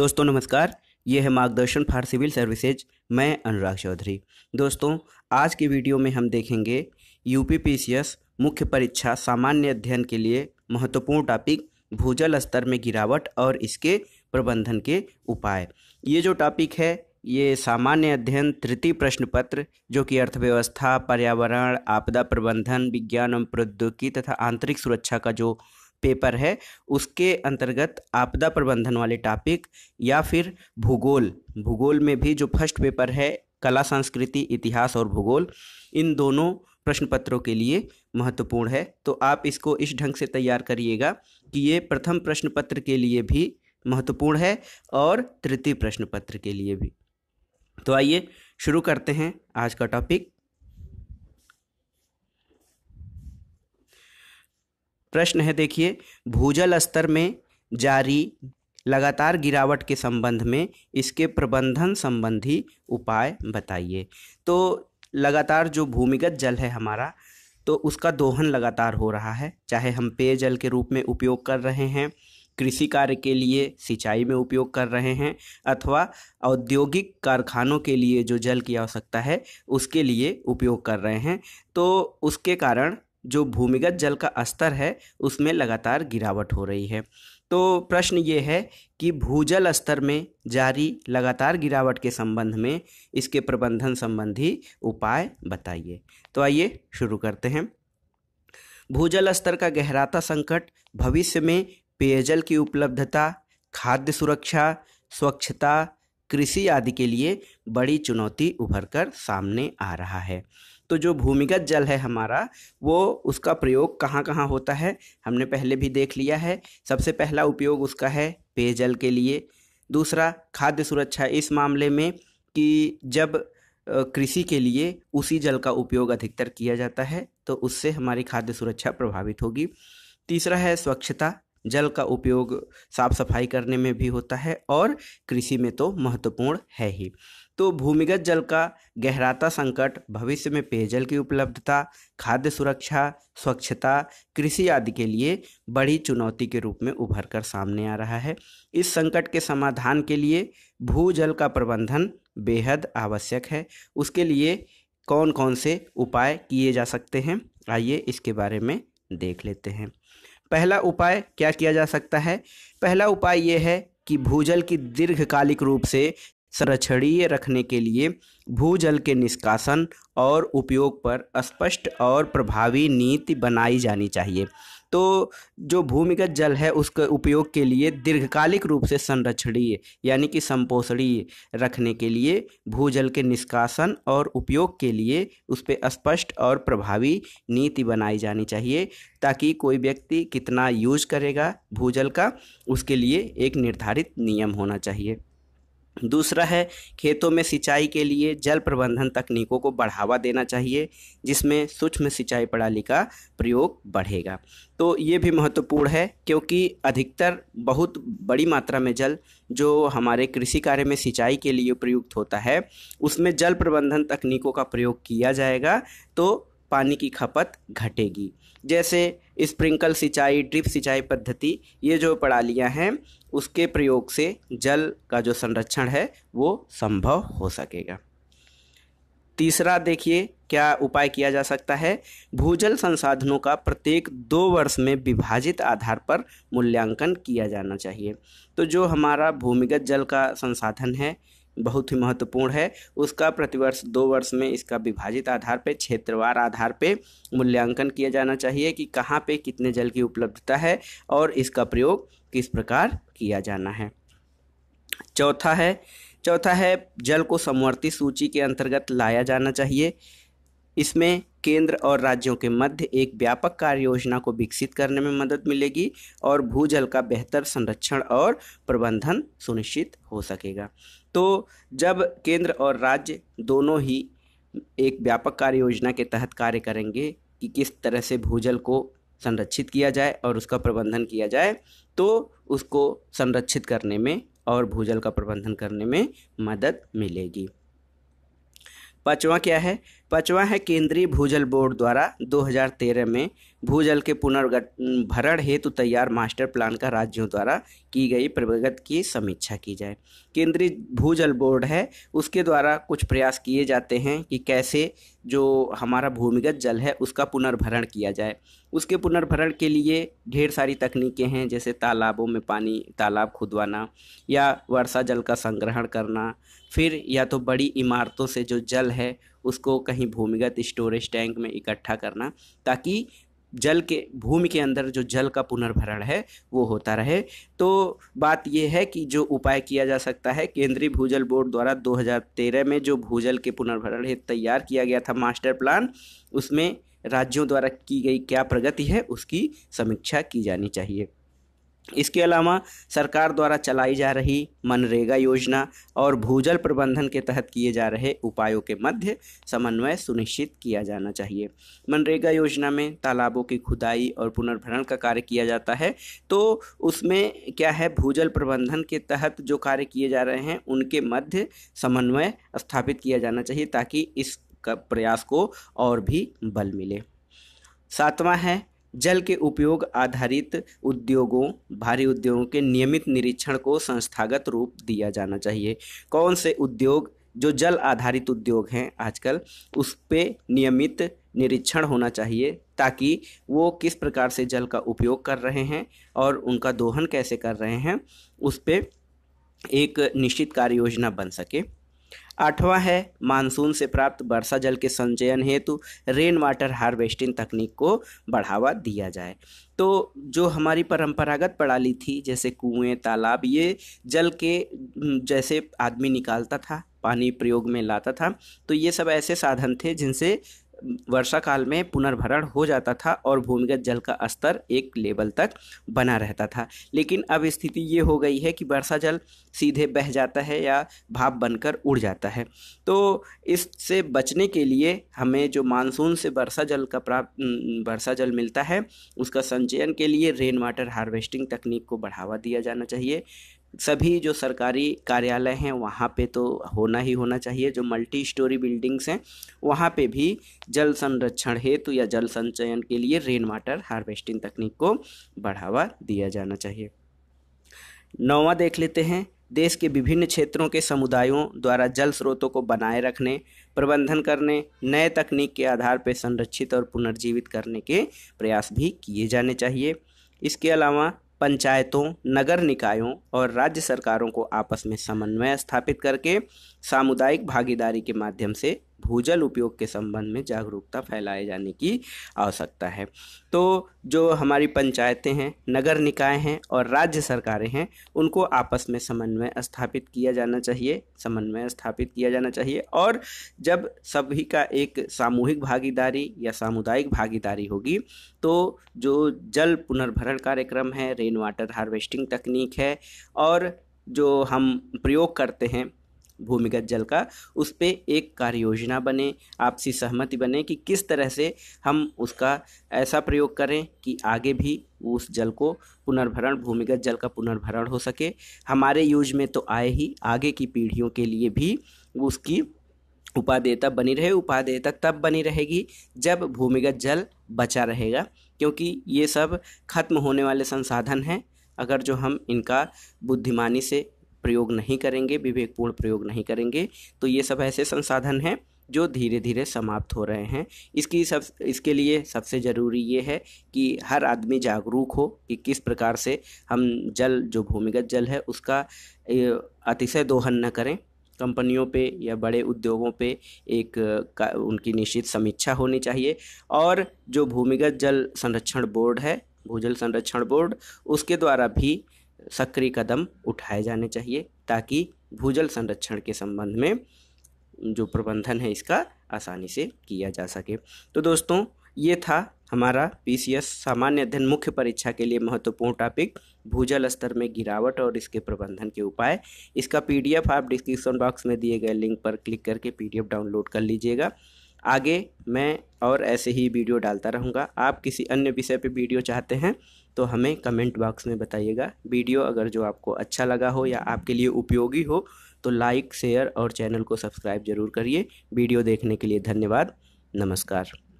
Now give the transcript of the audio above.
दोस्तों नमस्कार ये है मार्गदर्शन फॉर सिविल सर्विसेज मैं अनुराग चौधरी दोस्तों आज की वीडियो में हम देखेंगे यू मुख्य परीक्षा सामान्य अध्ययन के लिए महत्वपूर्ण टॉपिक भूजल स्तर में गिरावट और इसके प्रबंधन के उपाय ये जो टॉपिक है ये सामान्य अध्ययन तृतीय प्रश्न पत्र जो कि अर्थव्यवस्था पर्यावरण आपदा प्रबंधन विज्ञान एवं प्रौद्योगिकी तथा आंतरिक सुरक्षा का जो पेपर है उसके अंतर्गत आपदा प्रबंधन वाले टॉपिक या फिर भूगोल भूगोल में भी जो फर्स्ट पेपर है कला संस्कृति इतिहास और भूगोल इन दोनों प्रश्न पत्रों के लिए महत्वपूर्ण है तो आप इसको इस ढंग से तैयार करिएगा कि ये प्रथम प्रश्न पत्र के लिए भी महत्वपूर्ण है और तृतीय प्रश्न पत्र के लिए भी तो आइए शुरू करते हैं आज का टॉपिक प्रश्न है देखिए भूजल स्तर में जारी लगातार गिरावट के संबंध में इसके प्रबंधन संबंधी उपाय बताइए तो लगातार जो भूमिगत जल है हमारा तो उसका दोहन लगातार हो रहा है चाहे हम पेयजल के रूप में उपयोग कर रहे हैं कृषि कार्य के लिए सिंचाई में उपयोग कर रहे हैं अथवा औद्योगिक कारखानों के लिए जो जल की आवश्यकता है उसके लिए उपयोग कर रहे हैं तो उसके कारण जो भूमिगत जल का स्तर है उसमें लगातार गिरावट हो रही है तो प्रश्न ये है कि भूजल स्तर में जारी लगातार गिरावट के संबंध में इसके प्रबंधन संबंधी उपाय बताइए तो आइए शुरू करते हैं भूजल स्तर का गहराता संकट भविष्य में पेयजल की उपलब्धता खाद्य सुरक्षा स्वच्छता कृषि आदि के लिए बड़ी चुनौती उभर कर सामने आ रहा है तो जो भूमिगत जल है हमारा वो उसका प्रयोग कहाँ कहाँ होता है हमने पहले भी देख लिया है सबसे पहला उपयोग उसका है पेयजल के लिए दूसरा खाद्य सुरक्षा इस मामले में कि जब कृषि के लिए उसी जल का उपयोग अधिकतर किया जाता है तो उससे हमारी खाद्य सुरक्षा प्रभावित होगी तीसरा है स्वच्छता जल का उपयोग साफ सफाई करने में भी होता है और कृषि में तो महत्वपूर्ण है ही तो भूमिगत जल का गहराता संकट भविष्य में पेयजल की उपलब्धता खाद्य सुरक्षा स्वच्छता कृषि आदि के लिए बड़ी चुनौती के रूप में उभर कर सामने आ रहा है इस संकट के समाधान के लिए भू जल का प्रबंधन बेहद आवश्यक है उसके लिए कौन कौन से उपाय किए जा सकते हैं आइए इसके बारे में देख लेते हैं पहला उपाय क्या किया जा सकता है पहला उपाय ये है कि भूजल की दीर्घकालिक रूप से संरक्षणीय रखने के लिए भूजल के निष्कासन और उपयोग पर स्पष्ट और प्रभावी नीति बनाई जानी चाहिए तो जो भूमिगत जल है उसके उपयोग के लिए दीर्घकालिक रूप से संरक्षणीय यानी कि संपोषणीय रखने के लिए भूजल के निष्कासन और उपयोग के लिए उस पर स्पष्ट और प्रभावी नीति बनाई जानी चाहिए ताकि कोई व्यक्ति कितना यूज करेगा भूजल का उसके लिए एक निर्धारित नियम होना चाहिए दूसरा है खेतों में सिंचाई के लिए जल प्रबंधन तकनीकों को बढ़ावा देना चाहिए जिसमें सूक्ष्म सिंचाई प्रणाली का प्रयोग बढ़ेगा तो ये भी महत्वपूर्ण है क्योंकि अधिकतर बहुत बड़ी मात्रा में जल जो हमारे कृषि कार्य में सिंचाई के लिए प्रयुक्त होता है उसमें जल प्रबंधन तकनीकों का प्रयोग किया जाएगा तो पानी की खपत घटेगी जैसे स्प्रिंकल सिंचाई ड्रिप सिंचाई पद्धति ये जो प्रणालियाँ हैं उसके प्रयोग से जल का जो संरक्षण है वो संभव हो सकेगा तीसरा देखिए क्या उपाय किया जा सकता है भूजल संसाधनों का प्रत्येक दो वर्ष में विभाजित आधार पर मूल्यांकन किया जाना चाहिए तो जो हमारा भूमिगत जल का संसाधन है बहुत ही महत्वपूर्ण है उसका प्रतिवर्ष दो वर्ष में इसका विभाजित आधार पर क्षेत्रवार आधार पर मूल्यांकन किया जाना चाहिए कि कहाँ पे कितने जल की उपलब्धता है और इसका प्रयोग किस प्रकार किया जाना है चौथा है चौथा है जल को समवर्ती सूची के अंतर्गत लाया जाना चाहिए इसमें केंद्र और राज्यों के मध्य एक व्यापक कार्य योजना को विकसित करने में मदद मिलेगी और भूजल का बेहतर संरक्षण और प्रबंधन सुनिश्चित हो सकेगा तो जब केंद्र और राज्य दोनों ही एक व्यापक कार्य योजना के तहत कार्य करेंगे कि किस तरह से भूजल को संरक्षित किया जाए और उसका प्रबंधन किया जाए तो उसको संरक्षित करने में और भूजल का प्रबंधन करने में मदद मिलेगी पाँचवा क्या है पाँचवा है केंद्रीय भूजल बोर्ड द्वारा 2013 में भूजल के भरण हेतु तैयार मास्टर प्लान का राज्यों द्वारा की गई प्रगति की समीक्षा की जाए केंद्रीय भूजल बोर्ड है उसके द्वारा कुछ प्रयास किए जाते हैं कि कैसे जो हमारा भूमिगत जल है उसका पुनर्भरण किया जाए उसके पुनर्भरण के लिए ढेर सारी तकनीकें हैं जैसे तालाबों में पानी तालाब खुदवाना या वर्षा जल का संग्रहण करना फिर या तो बड़ी इमारतों से जो जल है उसको कहीं भूमिगत स्टोरेज टैंक में इकट्ठा करना ताकि जल के भूमि के अंदर जो जल का पुनर्भरण है वो होता रहे तो बात यह है कि जो उपाय किया जा सकता है केंद्रीय भूजल बोर्ड द्वारा 2013 में जो भूजल के पुनर्भरण हेतु तैयार किया गया था मास्टर प्लान उसमें राज्यों द्वारा की गई क्या प्रगति है उसकी समीक्षा की जानी चाहिए इसके अलावा सरकार द्वारा चलाई जा रही मनरेगा योजना और भूजल प्रबंधन के तहत किए जा रहे उपायों के मध्य समन्वय सुनिश्चित किया जाना चाहिए मनरेगा योजना में तालाबों की खुदाई और पुनर्भरण का कार्य किया जाता है तो उसमें क्या है भूजल प्रबंधन के तहत जो कार्य किए जा रहे हैं उनके मध्य समन्वय स्थापित किया जाना चाहिए ताकि इस प्रयास को और भी बल मिले सातवां है जल के उपयोग आधारित उद्योगों भारी उद्योगों के नियमित निरीक्षण को संस्थागत रूप दिया जाना चाहिए कौन से उद्योग जो जल आधारित उद्योग हैं आजकल उस पर नियमित निरीक्षण होना चाहिए ताकि वो किस प्रकार से जल का उपयोग कर रहे हैं और उनका दोहन कैसे कर रहे हैं उस पर एक निश्चित कार्य योजना बन सके आठवां है मानसून से प्राप्त वर्षा जल के संचयन हेतु रेन वाटर हार्वेस्टिंग तकनीक को बढ़ावा दिया जाए तो जो हमारी परंपरागत प्रणाली थी जैसे कुएं तालाब ये जल के जैसे आदमी निकालता था पानी प्रयोग में लाता था तो ये सब ऐसे साधन थे जिनसे वर्षा काल में पुनर्भरण हो जाता था और भूमिगत जल का स्तर एक लेवल तक बना रहता था लेकिन अब स्थिति ये हो गई है कि वर्षा जल सीधे बह जाता है या भाप बनकर उड़ जाता है तो इससे बचने के लिए हमें जो मानसून से वर्षा जल का प्राप्त वर्षा जल मिलता है उसका संचयन के लिए रेन वाटर हार्वेस्टिंग तकनीक को बढ़ावा दिया जाना चाहिए सभी जो सरकारी कार्यालय हैं वहाँ पे तो होना ही होना चाहिए जो मल्टी स्टोरी बिल्डिंग्स हैं वहाँ पे भी जल संरक्षण हेतु या जल संचयन के लिए रेन वाटर हार्वेस्टिंग तकनीक को बढ़ावा दिया जाना चाहिए नौवा देख लेते हैं देश के विभिन्न क्षेत्रों के समुदायों द्वारा जल स्रोतों को बनाए रखने प्रबंधन करने नए तकनीक के आधार पर संरक्षित और पुनर्जीवित करने के प्रयास भी किए जाने चाहिए इसके अलावा पंचायतों नगर निकायों और राज्य सरकारों को आपस में समन्वय स्थापित करके सामुदायिक भागीदारी के माध्यम से भूजल उपयोग के संबंध में जागरूकता फैलाए जाने की आवश्यकता है तो जो हमारी पंचायतें हैं नगर निकाय हैं और राज्य सरकारें हैं उनको आपस में समन्वय स्थापित किया जाना चाहिए समन्वय स्थापित किया जाना चाहिए और जब सभी का एक सामूहिक भागीदारी या सामुदायिक भागीदारी होगी तो जो जल पुनर्भरण कार्यक्रम है रेन वाटर हार्वेस्टिंग तकनीक है और जो हम प्रयोग करते हैं भूमिगत जल का उस पर एक कार्य योजना बने आपसी सहमति बने कि किस तरह से हम उसका ऐसा प्रयोग करें कि आगे भी उस जल को पुनर्भरण भूमिगत जल का पुनर्भरण हो सके हमारे यूज में तो आए ही आगे की पीढ़ियों के लिए भी उसकी उपादेयता बनी रहे उपादेयता तब बनी रहेगी जब भूमिगत जल बचा रहेगा क्योंकि ये सब खत्म होने वाले संसाधन हैं अगर जो हम इनका बुद्धिमानी से प्रयोग नहीं करेंगे विवेकपूर्ण प्रयोग नहीं करेंगे तो ये सब ऐसे संसाधन हैं जो धीरे धीरे समाप्त हो रहे हैं इसकी सब इसके लिए सबसे ज़रूरी ये है कि हर आदमी जागरूक हो कि किस प्रकार से हम जल जो भूमिगत जल है उसका अतिशय दोहन न करें कंपनियों पे या बड़े उद्योगों पे एक का, उनकी निश्चित समीक्षा होनी चाहिए और जो भूमिगत जल संरक्षण बोर्ड है भूजल संरक्षण बोर्ड उसके द्वारा भी सक्रिय कदम उठाए जाने चाहिए ताकि भूजल संरक्षण के संबंध में जो प्रबंधन है इसका आसानी से किया जा सके तो दोस्तों ये था हमारा पी सामान्य अध्ययन मुख्य परीक्षा के लिए महत्वपूर्ण टॉपिक भूजल स्तर में गिरावट और इसके प्रबंधन के उपाय इसका पीडीएफ आप डिस्क्रिप्शन बॉक्स में दिए गए लिंक पर क्लिक करके पीडीएफ डाउनलोड कर लीजिएगा आगे मैं और ऐसे ही वीडियो डालता रहूँगा आप किसी अन्य विषय पे वीडियो चाहते हैं तो हमें कमेंट बॉक्स में बताइएगा वीडियो अगर जो आपको अच्छा लगा हो या आपके लिए उपयोगी हो तो लाइक शेयर और चैनल को सब्सक्राइब जरूर करिए वीडियो देखने के लिए धन्यवाद नमस्कार